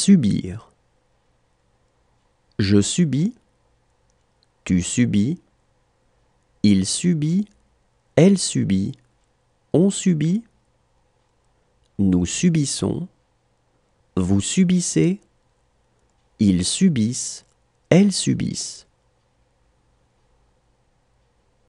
Subir. Je subis. Tu subis. Il subit. Elle subit. On subit. Nous subissons. Vous subissez. Ils subissent. Elles subissent.